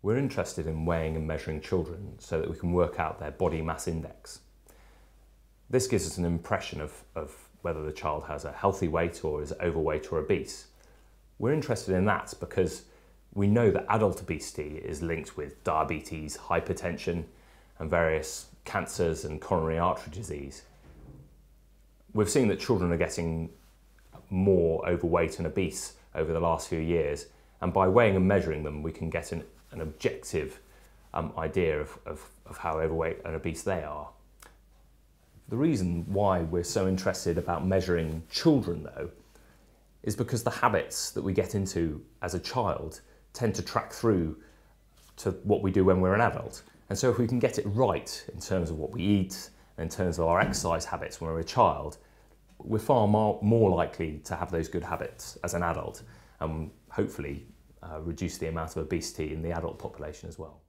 We're interested in weighing and measuring children so that we can work out their body mass index. This gives us an impression of, of whether the child has a healthy weight or is overweight or obese. We're interested in that because we know that adult obesity is linked with diabetes, hypertension, and various cancers and coronary artery disease. We've seen that children are getting more overweight and obese over the last few years, and by weighing and measuring them, we can get an, an objective um, idea of, of, of how overweight and obese they are. The reason why we're so interested about measuring children, though, is because the habits that we get into as a child tend to track through to what we do when we're an adult. And so if we can get it right in terms of what we eat, in terms of our exercise habits when we're a child, we're far more, likely to have those good habits as an adult and hopefully uh, reduce the amount of obesity in the adult population as well.